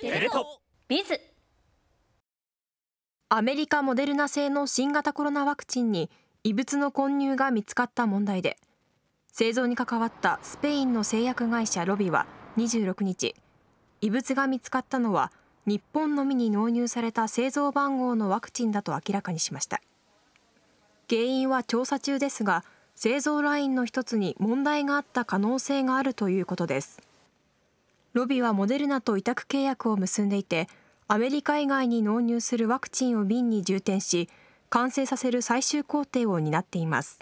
テレ東ビズアメリカモデルナ製の新型コロナワクチンに異物の混入が見つかった問題で製造に関わったスペインの製薬会社ロビは26日異物が見つかったのは日本のみに納入された製造番号のワクチンだと明らかにしました原因は調査中ですが製造ラインの一つに問題があった可能性があるということですロビはモデルナと委託契約を結んでいてアメリカ以外に納入するワクチンを瓶に充填し完成させる最終工程を担っています